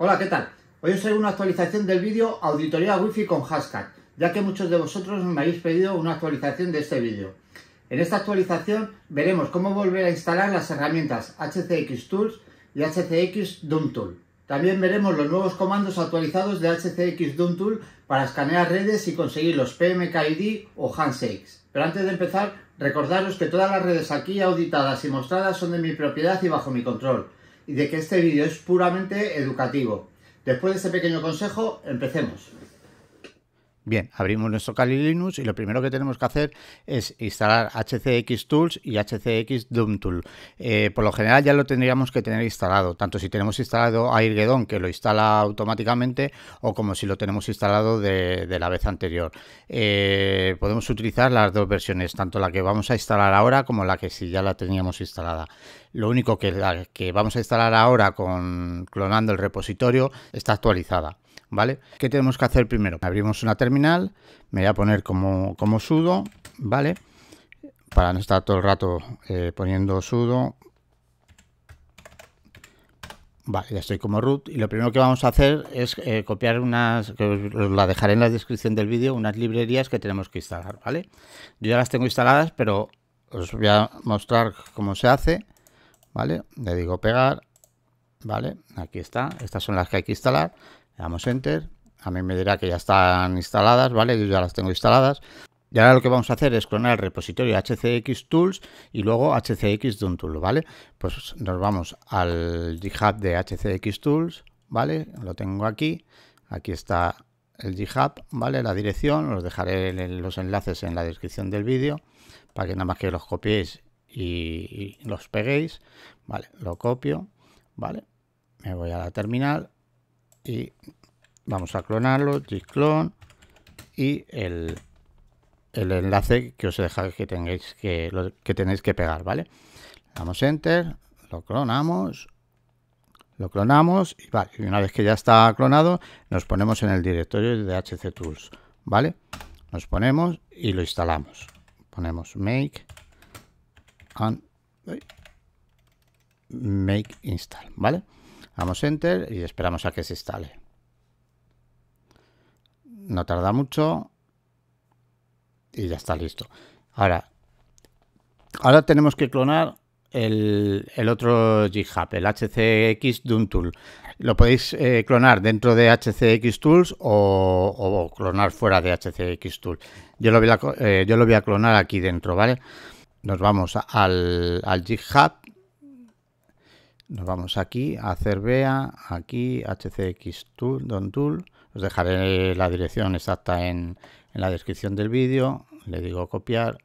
Hola, ¿qué tal? Hoy os traigo una actualización del vídeo Auditoría Wi-Fi con hashtag, ya que muchos de vosotros me habéis pedido una actualización de este vídeo. En esta actualización veremos cómo volver a instalar las herramientas HCX Tools y HCX Doom Tool. También veremos los nuevos comandos actualizados de HCX Doom Tool para escanear redes y conseguir los PMKID o handshakes. Pero antes de empezar, recordaros que todas las redes aquí auditadas y mostradas son de mi propiedad y bajo mi control y de que este vídeo es puramente educativo. Después de ese pequeño consejo, empecemos. Bien, abrimos nuestro Kali Linux y lo primero que tenemos que hacer es instalar HCX Tools y HCX Doom Tool. Eh, por lo general ya lo tendríamos que tener instalado, tanto si tenemos instalado Airgedon que lo instala automáticamente o como si lo tenemos instalado de, la vez anterior. Eh, podemos utilizar las dos versiones, tanto la que vamos a instalar ahora como la que si ya la teníamos instalada. Lo único que la que vamos a instalar ahora con clonando el repositorio está actualizada. ¿vale? ¿Qué tenemos que hacer primero? Abrimos una terminal, me voy a poner como, como sudo, ¿vale? Para no estar todo el rato eh, poniendo sudo. Vale, ya estoy como root y lo primero que vamos a hacer es eh, copiar unas, que la dejaré en la descripción del vídeo, unas librerías que tenemos que instalar, ¿vale? Yo ya las tengo instaladas, pero os voy a mostrar cómo se hace, ¿vale? Le digo pegar ¿vale? Aquí está, estas son las que hay que instalar, le damos Enter, a mí me dirá que ya están instaladas, ¿vale? Yo ya las tengo instaladas. Y ahora lo que vamos a hacer es clonar el repositorio HCX Tools y luego HCX Tool, ¿vale? Pues nos vamos al GitHub de HCX Tools, ¿vale? Lo tengo aquí. Aquí está el GitHub, ¿vale? La dirección, os dejaré los enlaces en la descripción del vídeo para que nada más que los copiéis y los peguéis, ¿vale? Lo copio Vale, me voy a la terminal y vamos a clonarlo, clone y el, enlace que os deja que tengáis que, tenéis que pegar, ¿vale? Damos enter, lo clonamos, lo clonamos y una vez que ya está clonado, nos ponemos en el directorio de HC Tools, ¿vale? Nos ponemos y lo instalamos. Ponemos make and make install, ¿vale? Damos enter y esperamos a que se instale. No tarda mucho y ya está listo. Ahora, ahora tenemos que clonar el, otro GitHub, el HCX Doom Tool. Lo podéis eh, clonar dentro de HCX Tools o, clonar fuera de HCX Tool. Yo lo, voy a, eh, yo lo voy a clonar aquí dentro, ¿vale? Nos vamos al, al GitHub nos vamos aquí a hacer vea aquí HCX Tool, Don Tool. Os dejaré la dirección exacta en, la descripción del vídeo. Le digo copiar.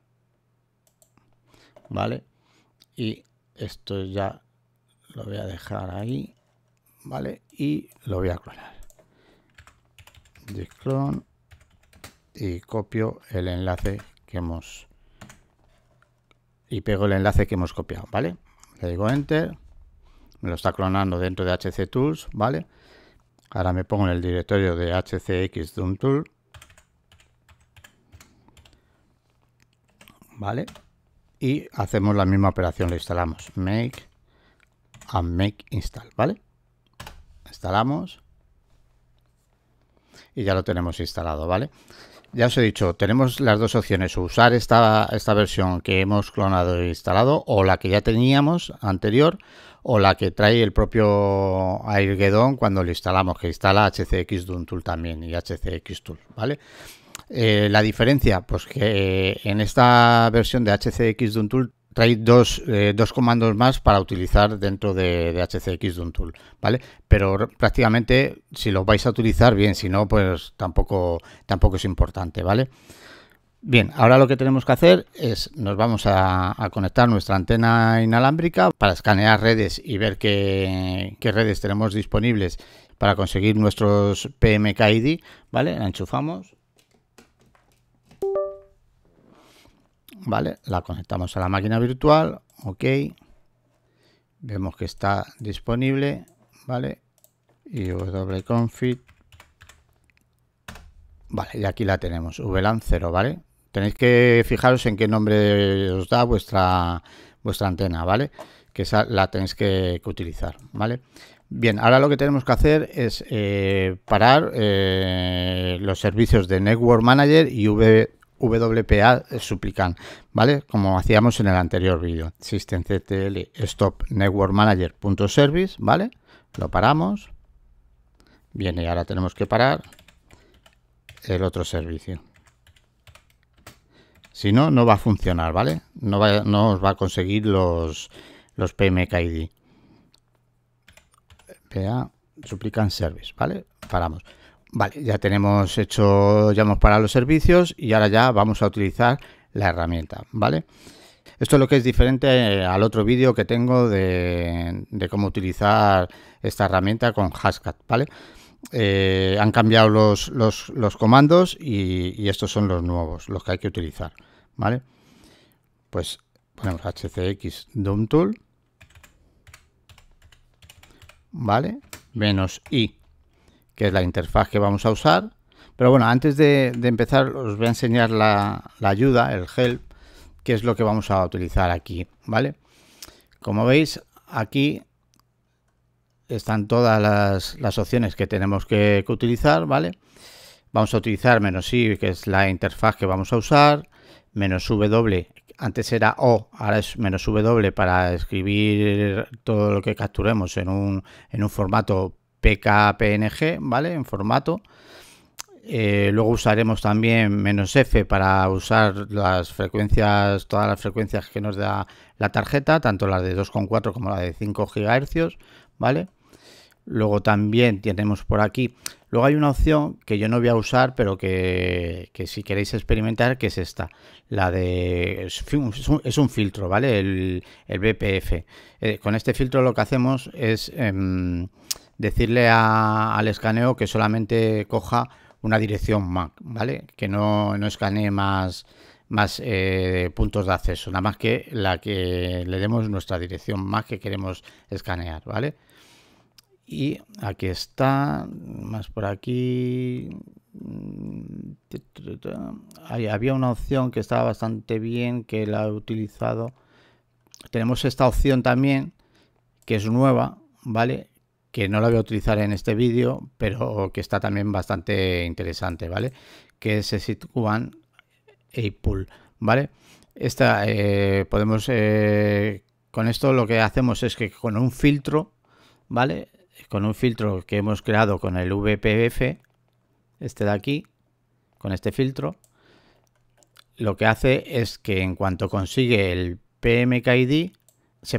Vale. Y esto ya lo voy a dejar ahí. Vale. Y lo voy a clonar. Y copio el enlace que hemos. Y pego el enlace que hemos copiado. Vale. Le digo enter me lo está clonando dentro de HC Tools, ¿vale? Ahora me pongo en el directorio de HCX Doom Tool, ¿vale? Y hacemos la misma operación, lo instalamos, make and make install, ¿vale? Instalamos y ya lo tenemos instalado, ¿vale? vale ya os he dicho, tenemos las dos opciones, usar esta, esta versión que hemos clonado e instalado o la que ya teníamos anterior o la que trae el propio Airgedon cuando lo instalamos, que instala HCX Tool también y HCX Tool, ¿vale? Eh, la diferencia, pues que eh, en esta versión de HCX Tool trae dos, eh, dos, comandos más para utilizar dentro de, de HCX Tool, ¿vale? Pero prácticamente si los vais a utilizar bien, si no, pues tampoco, tampoco es importante, ¿vale? Bien, ahora lo que tenemos que hacer es nos vamos a, conectar nuestra antena inalámbrica para escanear redes y ver qué, redes tenemos disponibles para conseguir nuestros PMK ¿vale? La enchufamos ¿vale? La conectamos a la máquina virtual, ok. Vemos que está disponible, ¿vale? Y wconfig. Vale, y aquí la tenemos, VLAN 0, ¿vale? Tenéis que fijaros en qué nombre os da vuestra, vuestra antena, ¿vale? Que esa la tenéis que, utilizar, ¿vale? Bien, ahora lo que tenemos que hacer es eh, parar eh, los servicios de Network Manager y v WPA eh, suplican ¿vale? Como hacíamos en el anterior vídeo. SystemCTL Stop Network Manager .service, ¿vale? Lo paramos. Bien, y ahora tenemos que parar el otro servicio. Si no, no va a funcionar, ¿vale? No, va, os va a conseguir los, los PMKID. PA suplican Service, ¿vale? Paramos. Vale, ya tenemos hecho, ya hemos parado los servicios y ahora ya vamos a utilizar la herramienta, ¿vale? Esto es lo que es diferente eh, al otro vídeo que tengo de, cómo utilizar esta herramienta con Hascat, ¿vale? Eh, han cambiado los, comandos y, estos son los nuevos, los que hay que utilizar, ¿vale? Pues ponemos hcx DOM ¿vale? Menos i que es la interfaz que vamos a usar. Pero bueno, antes de, empezar os voy a enseñar la, ayuda, el help, que es lo que vamos a utilizar aquí, ¿vale? Como veis, aquí están todas las, opciones que tenemos que, utilizar, ¿vale? Vamos a utilizar menos i, que es la interfaz que vamos a usar, menos w, antes era o, ahora es menos w para escribir todo lo que capturemos en un, en un formato PKPNG, ¿vale? En formato. Eh, luego usaremos también menos "-f", para usar las frecuencias, todas las frecuencias que nos da la tarjeta, tanto las de 2,4 como la de 5 GHz, ¿vale? Luego también tenemos por aquí, luego hay una opción que yo no voy a usar, pero que, si queréis experimentar, que es esta, la de, es un, filtro, ¿vale? El, BPF. Eh, con este filtro lo que hacemos es... Em, decirle al escaneo que solamente coja una dirección MAC, ¿vale? Que no, escanee más, más eh, puntos de acceso, nada más que la que le demos nuestra dirección MAC que queremos escanear, ¿vale? Y aquí está, más por aquí. había una opción que estaba bastante bien, que la he utilizado. Tenemos esta opción también, que es nueva, ¿vale? que no la voy a utilizar en este vídeo, pero que está también bastante interesante, ¿vale? Que es sitúan A Pool, ¿vale? Esta, eh, podemos, eh, con esto lo que hacemos es que con un filtro, ¿vale? Con un filtro que hemos creado con el VPF, este de aquí, con este filtro, lo que hace es que en cuanto consigue el PMKID,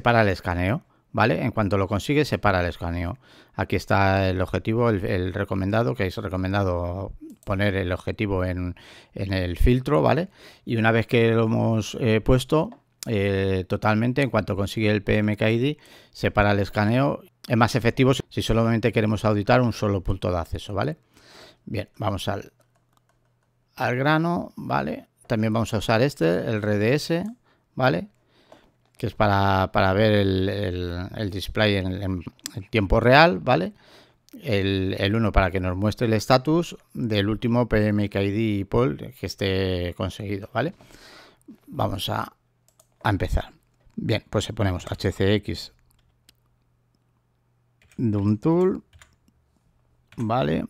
para el escaneo. ¿vale? En cuanto lo consigue se para el escaneo. Aquí está el objetivo, el, recomendado, que es recomendado poner el objetivo en, en, el filtro, ¿vale? Y una vez que lo hemos eh, puesto eh, totalmente, en cuanto consigue el PMKID, se para el escaneo. Es más efectivo si solamente queremos auditar un solo punto de acceso, ¿vale? Bien, vamos al, al grano, ¿vale? También vamos a usar este, el RDS, ¿vale? que es para, para ver el, display en, tiempo real, ¿vale? El, 1 para que nos muestre el estatus del último PMKID poll que esté conseguido, ¿vale? Vamos a, empezar. Bien, pues se ponemos HCX Doom Tool, ¿vale?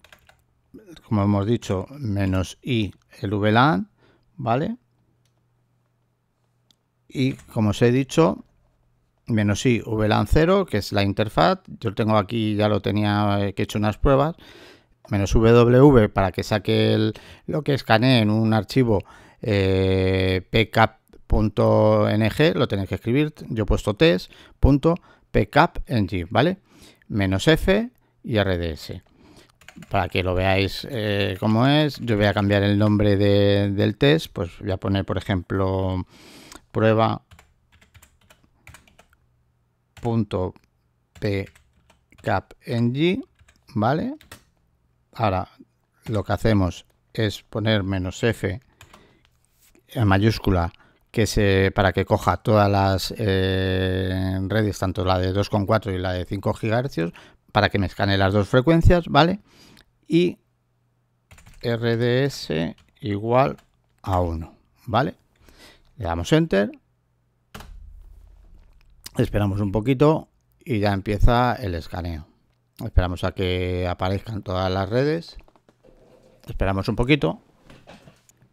Como hemos dicho, menos I el VLAN, ¿vale? y como os he dicho menos i VLAN 0 que es la interfaz yo tengo aquí ya lo tenía eh, que he hecho unas pruebas menos w para que saque lo que escanee en un archivo eh, pcap.ng lo tenéis que escribir yo he puesto test.pcap.ng vale menos f y rds para que lo veáis eh, cómo es yo voy a cambiar el nombre del test pues voy a poner por ejemplo prueba punto pcapng, ¿vale? Ahora lo que hacemos es poner menos f en mayúscula que se, para que coja todas las eh, redes, tanto la de 2,4 y la de 5 GHz, para que me escane las dos frecuencias, ¿vale? Y RDS igual a 1, ¿vale? Le damos Enter. Esperamos un poquito y ya empieza el escaneo. Esperamos a que aparezcan todas las redes. Esperamos un poquito.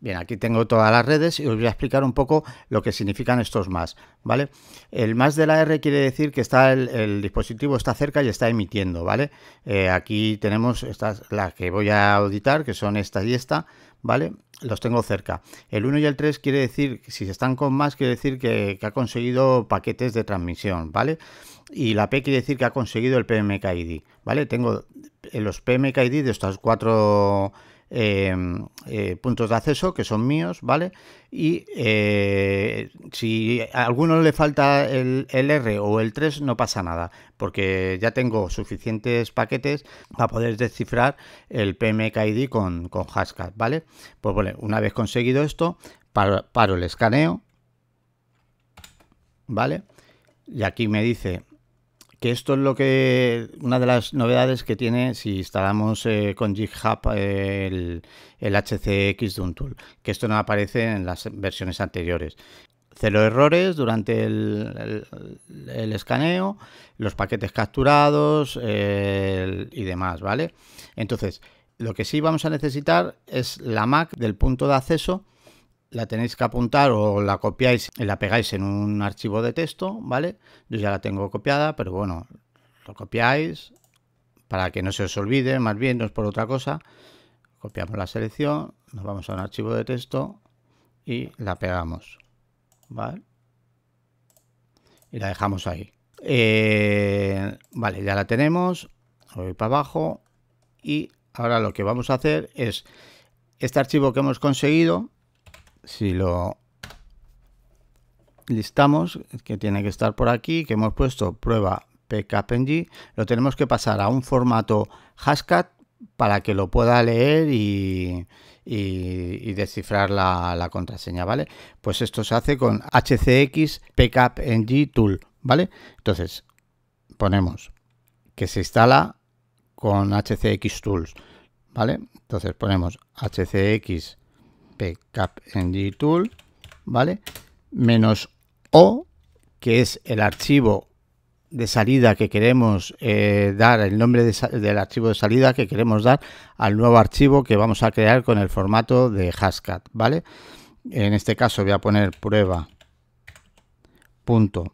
Bien, aquí tengo todas las redes y os voy a explicar un poco lo que significan estos más, ¿vale? El más de la R quiere decir que está el, dispositivo está cerca y está emitiendo, ¿vale? Eh, aquí tenemos estas, las que voy a auditar, que son esta y esta, ¿vale? Los tengo cerca. El 1 y el 3 quiere decir, si se están con más, quiere decir que, ha conseguido paquetes de transmisión, ¿vale? Y la P quiere decir que ha conseguido el PMKID, ¿vale? Tengo eh, los PMKID de estos cuatro Em, eh, puntos de acceso que son míos, ¿vale? Y eh, si a alguno le falta el, R o el 3 no pasa nada, porque ya tengo suficientes paquetes para poder descifrar el PMKID con, con Hashcat, ¿vale? Pues vale, una vez conseguido esto, paro el escaneo, ¿vale? Y aquí me dice que esto es lo que una de las novedades que tiene si instalamos eh, con GitHub eh, el, HCX de un tool, que esto no aparece en las versiones anteriores. Cero errores durante el, escaneo, los paquetes capturados y demás, ¿vale? Entonces, lo que sí vamos a necesitar es la MAC del punto de acceso la tenéis que apuntar o la copiáis y la pegáis en un archivo de texto, ¿vale? Yo ya la tengo copiada, pero bueno, lo copiáis para que no se os olvide, más bien no es por otra cosa. Copiamos la selección, nos vamos a un archivo de texto y la pegamos, ¿vale? Y la dejamos ahí. Eh, vale, ya la tenemos, voy para abajo y ahora lo que vamos a hacer es este archivo que hemos conseguido si lo listamos, que tiene que estar por aquí, que hemos puesto prueba pkpng, lo tenemos que pasar a un formato Hashcat para que lo pueda leer y, descifrar la, contraseña, ¿vale? Pues esto se hace con HCX pkpng tool, ¿vale? Entonces, ponemos que se instala con HCX tools, ¿vale? Entonces ponemos HCX ng tool, ¿vale? Menos o, que es el archivo de salida que queremos eh, dar, el nombre del archivo de salida que queremos dar al nuevo archivo que vamos a crear con el formato de Hascat, ¿vale? En este caso voy a poner prueba punto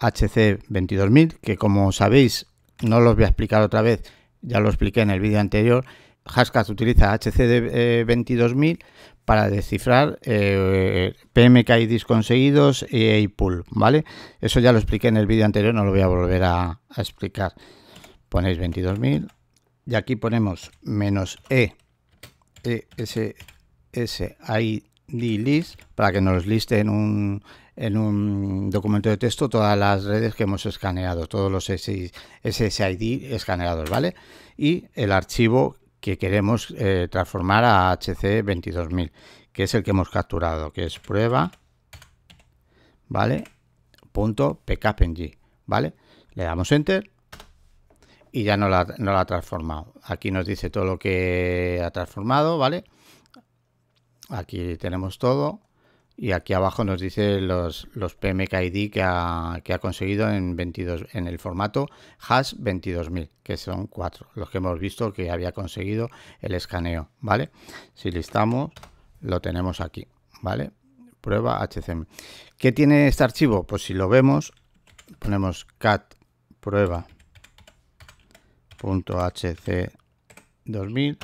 HC22000, que como sabéis, no los voy a explicar otra vez, ya lo expliqué en el vídeo anterior, Hashcat utiliza HCD22000 eh, para descifrar eh, PMKIDs conseguidos y pool, ¿vale? Eso ya lo expliqué en el vídeo anterior, no lo voy a volver a, explicar. Ponéis 22.000 y aquí ponemos menos E, e S ID list para que nos liste en un, en un documento de texto todas las redes que hemos escaneado, todos los SSID escaneados, ¿vale? Y el archivo que queremos eh, transformar a HC22000, que es el que hemos capturado, que es prueba, ¿vale? Punto pkpng, ¿vale? Le damos enter y ya no la, no ha transformado. Aquí nos dice todo lo que ha transformado, ¿vale? Aquí tenemos todo. Y aquí abajo nos dice los, los PMKID que ha, que ha conseguido en, 22, en el formato hash 22.000, que son cuatro, los que hemos visto que había conseguido el escaneo, ¿vale? Si listamos, lo tenemos aquí, ¿vale? Prueba HCM. ¿Qué tiene este archivo? Pues si lo vemos, ponemos cat prueba.hc2000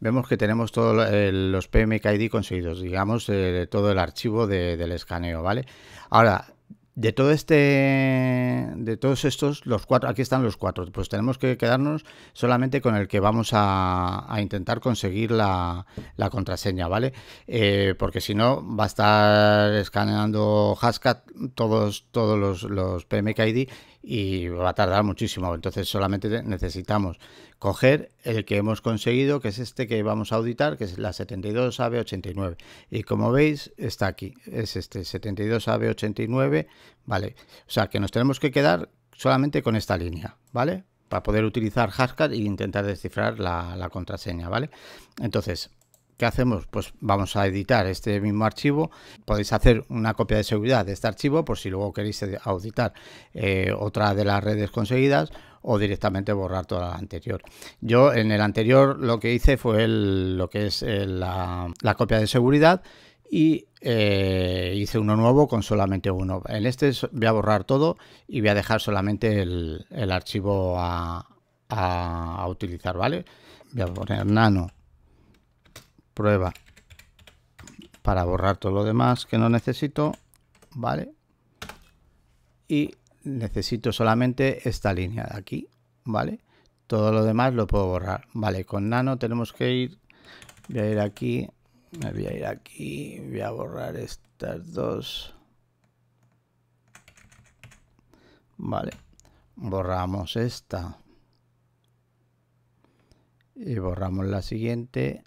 vemos que tenemos todos eh, los PMKID conseguidos, digamos, eh, todo el archivo del escaneo, ¿vale? Ahora, de todo este, de todos estos, los cuatro, aquí están los cuatro, pues tenemos que quedarnos solamente con el que vamos a, intentar conseguir la, contraseña, ¿vale? Eh, porque si no, va a estar escaneando Hascat todos, todos los, los PMKID y va a tardar muchísimo. Entonces solamente necesitamos coger el que hemos conseguido, que es este que vamos a auditar, que es la 72AB89. Y como veis, está aquí, es este 72AB89, ¿vale? O sea, que nos tenemos que quedar solamente con esta línea, ¿vale? Para poder utilizar Hashcat e intentar descifrar la, la contraseña, ¿vale? Entonces, ¿Qué hacemos? Pues vamos a editar este mismo archivo. Podéis hacer una copia de seguridad de este archivo por si luego queréis auditar eh, otra de las redes conseguidas o directamente borrar toda la anterior. Yo en el anterior lo que hice fue lo que es eh, la, copia de seguridad y eh, hice uno nuevo con solamente uno. En este voy a borrar todo y voy a dejar solamente el, archivo a, a, utilizar, ¿vale? Voy a poner nano prueba para borrar todo lo demás que no necesito, ¿vale? Y necesito solamente esta línea de aquí, ¿vale? Todo lo demás lo puedo borrar, ¿vale? Con nano tenemos que ir, voy a ir aquí, me voy a ir aquí, voy a borrar estas dos, ¿vale? Borramos esta y borramos la siguiente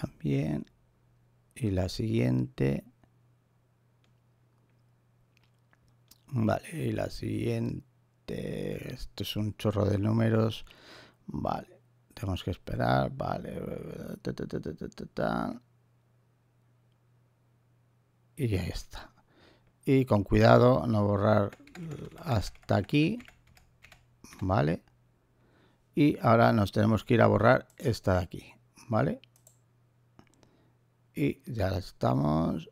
también. Y la siguiente. Vale, y la siguiente. Esto es un chorro de números. Vale, tenemos que esperar. Vale. Y ya está. Y con cuidado, no borrar hasta aquí. Vale. Y ahora nos tenemos que ir a borrar esta de aquí. Vale y ya estamos.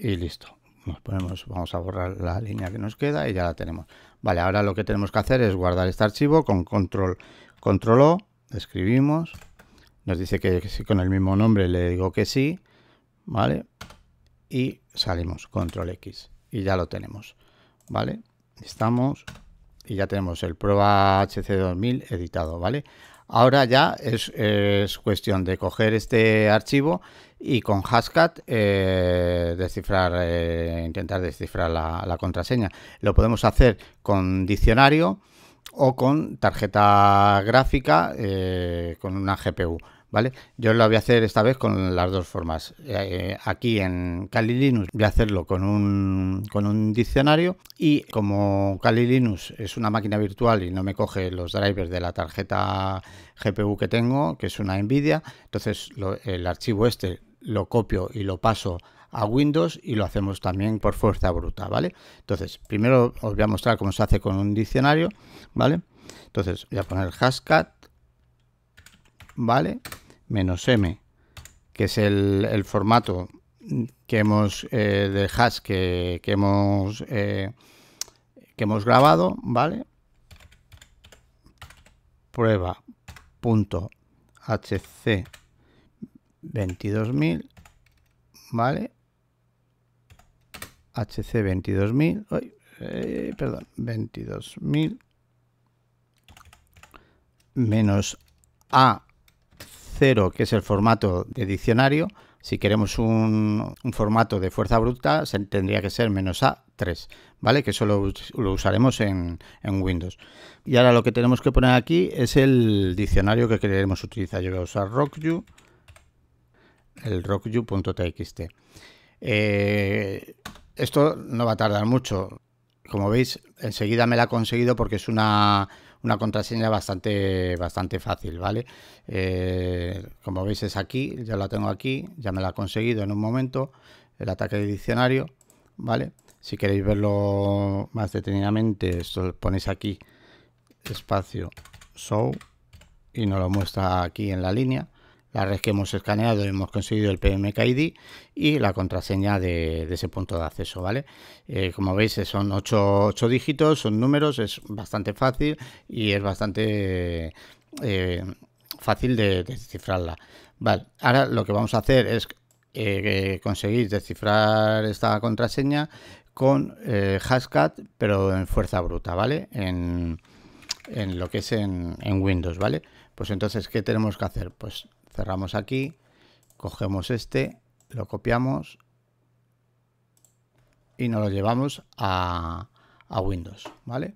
y listo. Nos ponemos, vamos a borrar la línea que nos queda y ya la tenemos. Vale, ahora lo que tenemos que hacer es guardar este archivo con control, control O, escribimos, nos dice que, sí si con el mismo nombre le digo que sí, ¿vale? Y salimos, control X, y ya lo tenemos, ¿vale? Estamos, y ya tenemos el prueba HC2000 editado, ¿vale? Ahora ya es, cuestión de coger este archivo y con Hashcat eh, descifrar, eh, intentar descifrar la, contraseña. Lo podemos hacer con diccionario o con tarjeta gráfica eh, con una GPU. ¿vale? Yo lo voy a hacer esta vez con las dos formas. Eh, eh, aquí en Kali Linux voy a hacerlo con un, diccionario y como Kali Linux es una máquina virtual y no me coge los drivers de la tarjeta GPU que tengo, que es una NVIDIA, entonces el archivo este lo copio y lo paso a Windows y lo hacemos también por fuerza bruta, ¿vale? Entonces, primero os voy a mostrar cómo se hace con un diccionario, ¿vale? Entonces, voy a poner hascat ¿vale? Menos M, que es el, formato que hemos eh, hash que, hemos eh, que hemos grabado, ¿vale? Prueba punto hc 22.000, ¿vale? hc 22.000, eh, perdón, 22.000 menos a que es el formato de diccionario. Si queremos un, formato de fuerza bruta, se, tendría que ser menos A3, ¿vale? Que eso lo, usaremos en, Windows. Y ahora lo que tenemos que poner aquí es el diccionario que queremos utilizar. Yo voy a usar RockU, el rockyou.txt. Eh, esto no va a tardar mucho. Como veis, enseguida me la ha conseguido porque es una una contraseña bastante, bastante fácil, ¿vale? Eh, como veis es aquí, ya la tengo aquí, ya me la ha conseguido en un momento, el ataque de diccionario, ¿vale? Si queréis verlo más detenidamente, esto ponéis aquí espacio show y nos lo muestra aquí en la línea, la red que hemos escaneado hemos conseguido el pmkid y la contraseña de, ese punto de acceso, ¿vale? Eh, como veis son 8, dígitos, son números, es bastante fácil y es bastante eh, fácil de, descifrarla. Vale, ahora lo que vamos a hacer es eh, conseguir descifrar esta contraseña con Hashcat, pero en fuerza bruta, ¿vale? En, lo que es en, en Windows, ¿vale? Pues entonces, ¿qué tenemos que hacer? Pues cerramos aquí, cogemos este, lo copiamos y nos lo llevamos a, Windows, ¿vale?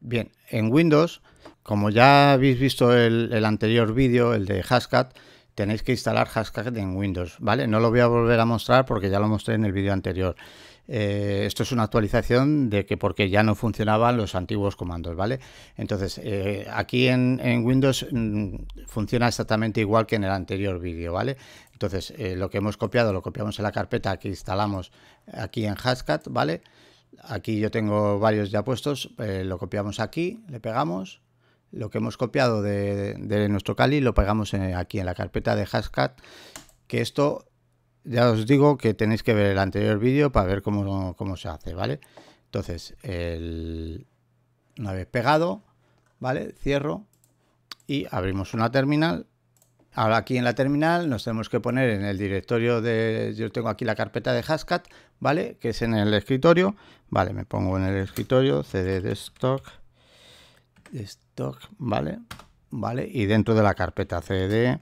Bien, en Windows, como ya habéis visto el, el anterior vídeo, el de Hashcat, tenéis que instalar Hashcat en Windows, ¿vale? No lo voy a volver a mostrar porque ya lo mostré en el vídeo anterior. Eh, esto es una actualización de que porque ya no funcionaban los antiguos comandos, ¿vale? Entonces, eh, aquí en, Windows mm, funciona exactamente igual que en el anterior vídeo, ¿vale? Entonces, eh, lo que hemos copiado lo copiamos en la carpeta que instalamos aquí en Hashcat, ¿vale? Aquí yo tengo varios ya puestos, lo copiamos aquí, le pegamos, lo que hemos copiado de, nuestro cali lo pegamos aquí en la carpeta de Hashcat, que esto ya os digo que tenéis que ver el anterior vídeo para ver cómo, se hace, ¿vale? Entonces, una vez pegado, ¿vale? Cierro y abrimos una terminal. Ahora aquí en la terminal nos tenemos que poner en el directorio de... Yo tengo aquí la carpeta de Hascat, ¿vale? Que es en el escritorio. Vale, me pongo en el escritorio, CD de stock, stock, ¿vale? ¿Vale? Y dentro de la carpeta CD,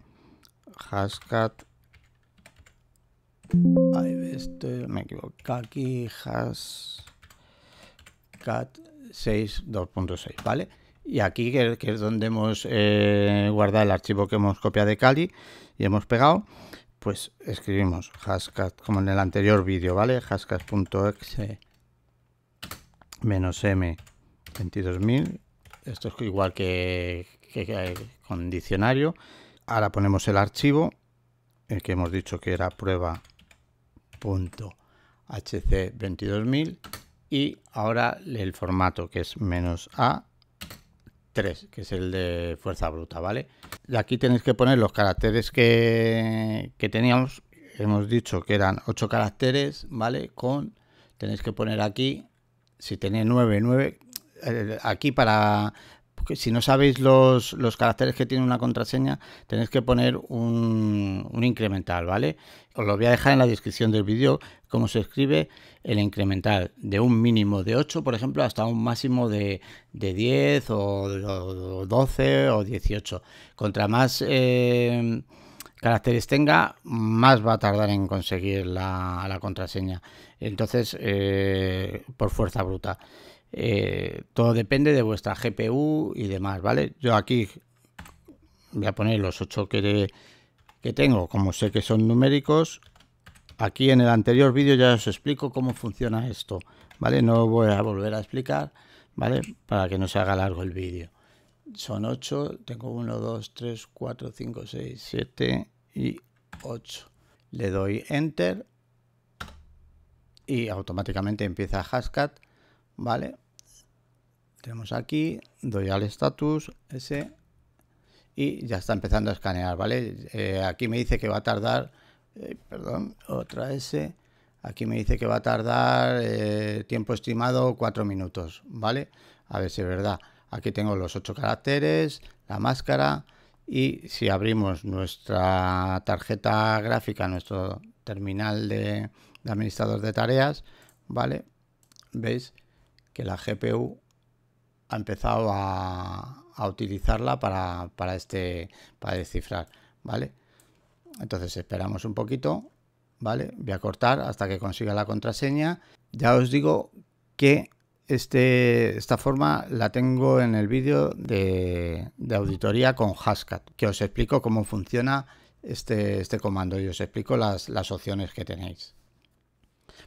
Hascat, Ahí esto. me equivoco. Aquí has cat 6 2.6, ¿vale? Y aquí que, es donde hemos eh, guardado el archivo que hemos copiado de Cali y hemos pegado, pues escribimos hascat como en el anterior vídeo, ¿vale? hascat.exe menos m 22.000. Esto es igual que, que, que con diccionario. Ahora ponemos el archivo, el que hemos dicho que era prueba .hc22000 y ahora el formato que es menos A 3, que es el de fuerza bruta, ¿vale? Y aquí tenéis que poner los caracteres que, que teníamos, hemos dicho que eran 8 caracteres, ¿vale? Con, tenéis que poner aquí, si tenéis 9, 9, eh, aquí para si no sabéis los, caracteres que tiene una contraseña, tenéis que poner un, un incremental, ¿vale? Os lo voy a dejar en la descripción del vídeo cómo se escribe el incremental de un mínimo de 8, por ejemplo, hasta un máximo de, de 10 o, 12 o 18. Contra más eh, caracteres tenga, más va a tardar en conseguir la, contraseña. Entonces, eh, por fuerza bruta. Eh, todo depende de vuestra GPU y demás, ¿vale? Yo aquí voy a poner los 8 que, que tengo, como sé que son numéricos. Aquí en el anterior vídeo ya os explico cómo funciona esto, ¿vale? No voy a volver a explicar, ¿vale? Para que no se haga largo el vídeo. Son 8, tengo 1, 2, 3, 4, 5, 6, 7 y 8. Le doy Enter y automáticamente empieza Hashcat, ¿vale? tenemos aquí, doy al status S y ya está empezando a escanear, ¿vale? Eh, aquí me dice que va a tardar, eh, perdón, otra S, aquí me dice que va a tardar eh, tiempo estimado 4 minutos, ¿vale? A ver si es verdad. Aquí tengo los 8 caracteres, la máscara y si abrimos nuestra tarjeta gráfica, nuestro terminal de administrador de tareas, ¿vale? Veis que la GPU ha empezado a, utilizarla para, para, este, para descifrar, ¿vale? Entonces esperamos un poquito, ¿vale? Voy a cortar hasta que consiga la contraseña. Ya os digo que este, esta forma la tengo en el vídeo de, auditoría con Hascat, que os explico cómo funciona este, este comando y os explico las, las opciones que tenéis.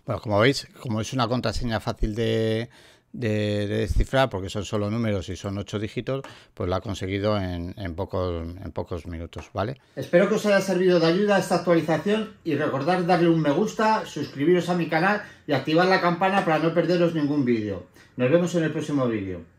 Bueno, como veis, como es una contraseña fácil de, de, descifrar, porque son solo números y son ocho dígitos, pues lo ha conseguido en, en, pocos, en pocos minutos, ¿vale? Espero que os haya servido de ayuda esta actualización y recordad darle un me gusta, suscribiros a mi canal y activar la campana para no perderos ningún vídeo. Nos vemos en el próximo vídeo.